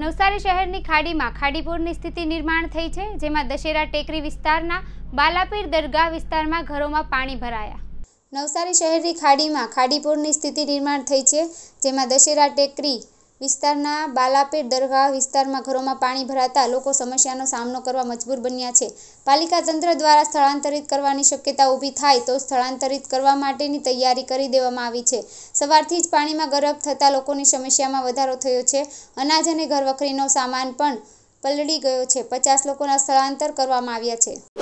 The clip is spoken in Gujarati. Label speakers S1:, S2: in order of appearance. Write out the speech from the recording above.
S1: નવસારી શહેરની ખાડીમાં ખાડીપુરની સ્થિતિ નિર્માણ થઈ છે જેમાં દશેરા ટેકરી વિસ્તારના બાલાપીર દરગાહ વિસ્તારમાં ઘરોમાં પાણી ભરાયા નવસારી શહેરની ખાડીમાં ખાડીપુરની સ્થિતિ નિર્માણ થઈ છે જેમાં દશેરા ટેકરી વિસ્તારના બાલાપેટ દરગાહ વિસ્તારમાં ઘરોમાં પાણી ભરાતા લોકો સમસ્યાનો સામનો કરવા મજબૂર બન્યા છે પાલિકા તંત્ર દ્વારા સ્થળાંતરિત કરવાની શક્યતા ઊભી થાય તો સ્થળાંતરિત કરવા માટેની તૈયારી કરી દેવામાં આવી છે સવારથી જ પાણીમાં ગરબ થતા લોકોની સમસ્યામાં વધારો થયો છે અનાજ અને ઘરવખરીનો સામાન પણ પલળી ગયો છે પચાસ લોકોના સ્થળાંતર કરવામાં આવ્યા છે